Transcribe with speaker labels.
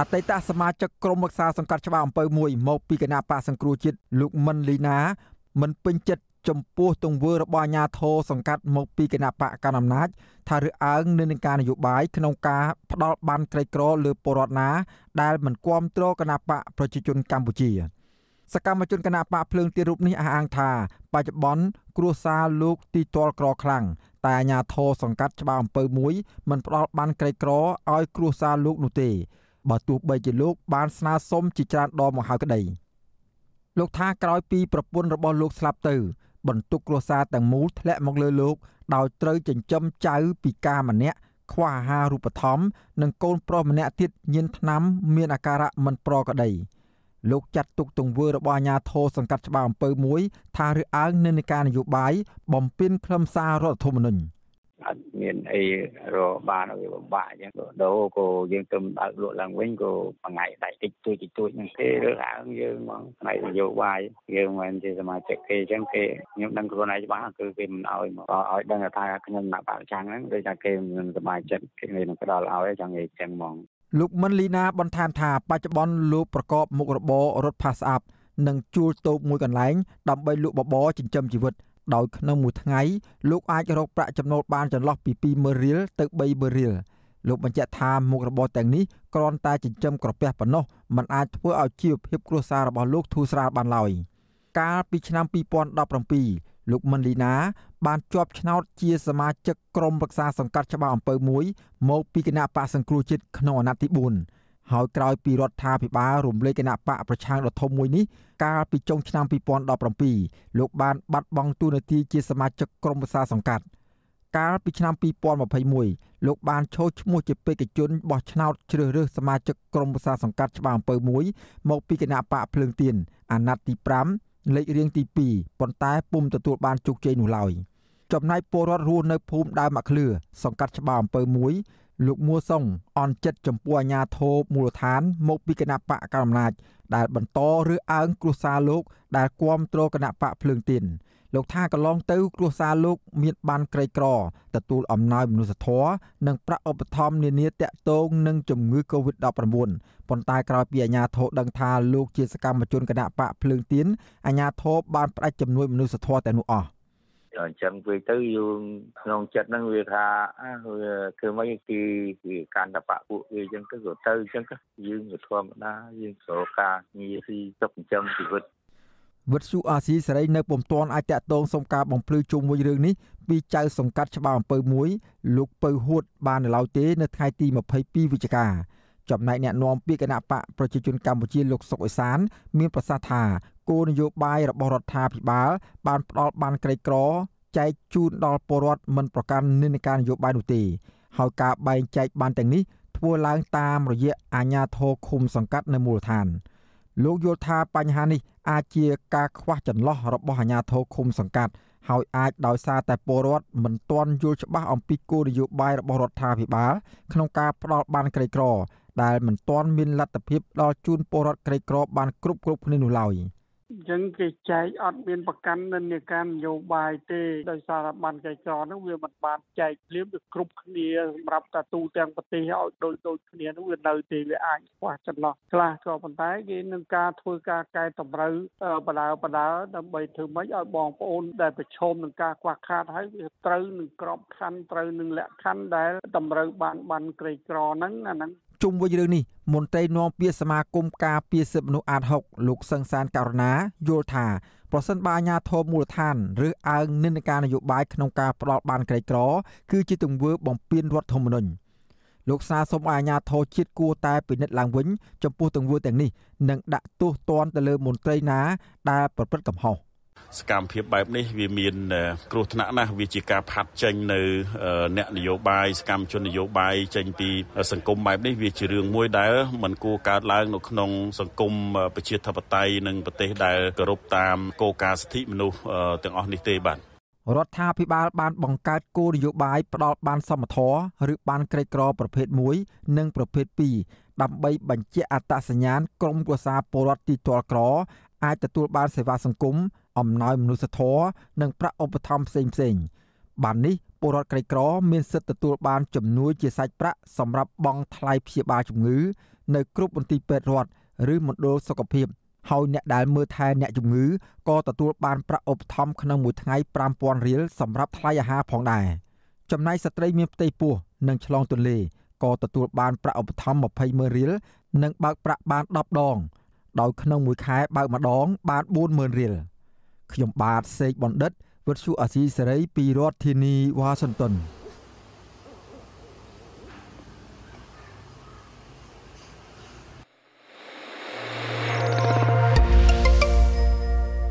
Speaker 1: អតីតសមាជិកក្រុមរក្សាសង្កាត់ច្បារអំពៅមួយមកពីគណៈបកសង្គ្រោះជាតិលោកមិនលីណា មិនពេញចិត្តចំពោះ ទង្វើរបស់អាជ្ញាធរសង្កាត់មកពីគណៈបកកណ្ដាលអំណាចថារើសអើងនឹងនឹងការនយោបាយក្នុងការផ្ដាល់បានក្រីក្រលើពលរដ្ឋណា ដែលមិនគាំទ្រគណៈបកប្រជាជនកម្ពុជា សកម្មជនគណៈបកភ្លើងទីរូបនេះអះអាងថា បច្ចុប្បន្នគ្រួសារលោកទីតលក្រខ្លាំងតែអាជ្ញាធរសង្កាត់ច្បារអំពើមួយមិនផ្ដាល់បានក្រីក្រឲ្យគ្រួសារលោកនោះទេបើទោះបីជាលោកបានស្នើសុំជាច្រើនដងមកហើយក្តីលោកថាក្រោយពីប្រពន្ធរបស់លោកស្លាប់ទៅ បន្ទុកគ្រួសារទាំងមូលធ្លាក់មកលើលោកដោយត្រូវចិញ្ចឹមចៅពីការម្នាក់ខ្វះអាហាររូបធម្មនិងកូនប្រុសម្នាក់ទៀតញៀនថ្នាំ មានអាការៈមិនប្រក្រតីលោកចាត់ទុកទង្វើរបស់អាជ្ញាធរសង្កាត់ច្បារអំពើមួយថារើសអើងនិន្នាការនយោបាយបំពេញខ្លឹមសាររដ្ឋធម្មនុញ្ញអត់មានអីរកបានឲ្យពិបាកអញ្ចឹងដូរក៏យើងទៅដើរលក់ឡើងវិញក៏មួយថ្ងៃដៃតិចទួចទួចហ្នឹងទេរើសអើងយើងហ្មងផ្នែកនយោបាយយើងមិនមែនជាសមាជិកគេអញ្ចឹងគេខ្ញុំដឹងខ្លួនឯងច្បាស់គឺគេមិនឲ្យមកឲ្យដឹងថាខ្ញុំដាក់បាក់ចាំងហ្នឹងដូចថាគេមិនសមាជិកគេនឹងផ្ដល់ឲ្យចង់និយាយចឹងហ្មងលោកមិនលីណាបន្ថែមថា បច្ចុប្បន្នលោកប្រកបមុខរបររត់ផាសស្អាប់និងជួលតូបមួយកន្លែងដើម្បីលក់បបរចិញ្ចឹមជីវិតដោយក្នុងមួយថ្ងៃលោកអាចរកប្រាក់ចំណូលបានចន្លោះពី20000រៀលទៅ30000រៀលលោកបញ្ជាក់ថាមុខរបរទាំងនេះគ្រាន់តែចិញ្ចឹមក្រពះប៉ុណ្ណោះมันអាចធ្វើឲ្យជីវភាពគ្រួសាររបស់លោកធូរស្រាលបានឡើយកាលពីឆ្នាំ2017លោកមិនលីណាបានជាប់ឆ្នោតជា សមាជិកក្រុមប្រឹក្សាសង្កាត់ច្បារអំពើមួយមកពីគណៈបកសង្គ្រោះជាតិក្នុងអាណត្តិទី4ហើយក្រោយពីរដ្ឋាភិបាលរំលែកគណៈបកប្រឆាំងដ៏ធំមួយនេះកាលពីចុងឆ្នាំ2017លោកបានបាត់បង់តួនាទីជាសមាជិកក្រុមប្រឹក្សាសង្កាត់ កាលពីឆ្នាំ2021លោកបានឈោះឈ្មោះជាបេក្ខជនបោះឆ្នោតជ្រើសរើសសមាជិកក្រុមប្រឹក្សាសង្កាត់ច្បារអំពើ1មកពីគណៈបកភ្លើងទៀនអាណត្តិទី5លេខរៀងទី2ប៉ុន្តែពុំទទួលបានជោគជ័យនោះឡើយចំណែកពលរដ្ឋរស់នៅភូមិដើមអាក្លឿសង្កាត់ច្បារអំពើ1លោកមួសុងអន់ចិត្តចំពោះអាញាធោមូលដ្ឋាន មកពីគណៈបកកណ្ដាលអំណាចដែលបន្តឬអើងគ្រួសារលោក ដែលគ្រប់គ្រងគណៈបកភ្លើងទៀនលោកថាកន្លងទៅ គ្រួសារលោកមានបានក្រីក្រ ទទួលអំណោយមនុស្សធម៌និងប្រាក់ឧបត្ថម្ភនានាតាក់ទងនឹងជំងឺ Covid-19 ប៉ុន្តែក្រោយពីអាញាធរដឹងថាលោកជាសកម្មជនគណៈបកភ្លើងទៀនអាញាធរបានផ្ដាច់ជំនួយមនុស្សធម៌តែនោះអស់អញ្ចឹងពេលទៅយើងក្នុងចិត្តហ្នឹងវាថាវាធ្វើម៉េចគេវាកាន់តបពួកវាអញ្ចឹងទៅក៏ទៅអញ្ចឹងយើងក៏ធម្មតាយើងត្រូវការងារស៊ីសុខអញ្ចឹងជីវិតវិទ្យុអាស៊ីសេរីនៅពុំទាន់អាចតាក់ទងសុំការបំភ្លឺជុំវិញរឿងនេះពីចៅសង្កាត់ច្បារអំពើមួយលោកពៅហួតបាននៅឡើយទេ នៅថ្ងៃទី22វិច្ឆិកាចំណែកអ្នកណែនាំពាក្យគណៈបកប្រជាជនកម្ពុជាលោកសុកអេសានមានប្រសាសន៍ថាគោលនយោបាយរបស់រដ្ឋាភិបាលបានផ្ដល់បានក្រីក្រចែកជូនដល់ពលរដ្ឋមិនប្រកាន់និន្នាការនយោបាយនោះទេហើយការបែងចែកបានទាំងនេះធ្វើឡើងតាមរយៈអាជ្ញាធរឃុំសង្កាត់នៅមូលដ្ឋានលោកយល់ថាបញ្ហានេះអាចជាការខ្វះចន្លោះរបស់អាជ្ញាធរឃុំសង្កាត់ហើយអាចដោយសារតែពលរដ្ឋមិនទាន់យល់ច្បាស់អំពីគោលនយោបាយរបស់រដ្ឋាភិបាលក្នុងការផ្ដល់បានក្រីក្រដែលមិនទាន់មានលទ្ធភាពដល់ជូនពលរដ្ឋក្រីក្របានគ្រប់គ្រប់គ្នានោះឡើយ។អញ្ចឹងគេចែកអត់មានប្រកាន់និន្នាការនយោបាយទេដោយសារបានកែចរនោះវាមិនបានចែកលៀមវាគ្រប់គ្នាសម្រាប់តាទូទាំងប្រទេសឲ្យដូចដូចគ្នានោះវានៅទេវាអាចខ្វះចន្លោះខ្លះក៏ប៉ុន្តែគេនឹងការធ្វើការកែតម្រូវបដើបដើដើម្បីធ្វើម៉េចឲ្យបងប្អូនដែលប្រឈមនឹងការខ្វះខាតហើយវាត្រូវនឹងក្របខ័ណ្ឌត្រូវនឹងលក្ខខណ្ឌដែលតម្រូវបានបានក្រីក្រហ្នឹងអាហ្នឹងជុំវិញរឿងនេះមន្ត្រីនាំពាក្យសមាគមការពារសិទ្ធិមនុស្សអាត6លោកសង្សានករណាយល់ថា ប្រសិនបើអាជ្ញាធរមូលដ្ឋានឬអើងនិន្នាការនយោបាយក្នុងការផ្ដាល់បាន ក្រីក្រគឺជាទង្វើបំពានរដ្ឋធម្មនុញ្ញលោកសាសូមអាជ្ញាធរជាតិគួរតែពិនិត្យឡើងវិញ ចំពោះទង្វើទាំងនេះនិងដាក់ទោសទណ្ឌទៅលើ មន្ត្រីណាដែលប្រព្រឹត្តកំហុសសកម្មភាពបែបនេះ វាមាន គ្រោះថ្នាក់ណាស់វាជាការផាត់ចេញ នៅអ្នកនយោបាយសកម្មជននយោបាយចេញពីសង្គមបែបនេះវាជារឿងមួយដែលមិនគួរកើតឡើងនៅក្នុងសង្គមប្រជាធិបតេយ្យនិងប្រទេសដែលគោរពតាមគោលការណ៍សិទ្ធិមនុស្សទាំងអស់នេះទេបាទរដ្ឋាភិបាល បានបង្កើតគោលនយោបាយផ្ដល់បានសមធម៌ឬបានក្រីក្រប្រភេទ1និង ប្រភេទ2ដើម្បីបញ្ជាក់អត្តសញ្ញាណក្រុមគ្រួសារពលរដ្ឋទីទាល់ក្រ អាចទទួលបាន សេវាសង្គមអំណោយមនុស្សធម៌និងប្រាក់ឧបត្ថម្ភផ្សេងផ្សេងបាននេះពលរដ្ឋក្រីក្រមានសិទ្ធិទទួលបានជំនួយជាសាច់ប្រាក់សម្រាប់បង់ថ្លៃព្យាបាលជំងឺនៅគ្រប់មន្ទីរពេទ្យរដ្ឋឬមណ្ឌលសុខភាពហើយអ្នកដែលមើលថែអ្នកជំងឺក៏ទទួលបាន ប្រាក់ឧបត្ថម្ភក្នុងមួយថ្ងៃ5000រៀលសម្រាប់ថ្លៃអាហារផងដែរចំណែកស្ត្រី មានផ្ទៃពោះនិងឆ្លងទន្លេក៏ទទួល បាន ប្រាក់ឧបត្ថម្ភ200000រៀលនិងបើកប្រាក់បាន10ដង ដោយក្នុងមួយខែ បើកម្ដងបាន40000រៀល។ខ្ញុំបាទសេកបណ្ឌិតវុទ្ធុអាស៊ីសេរីពីរដ្ឋធានីវ៉ាស៊ីនតោន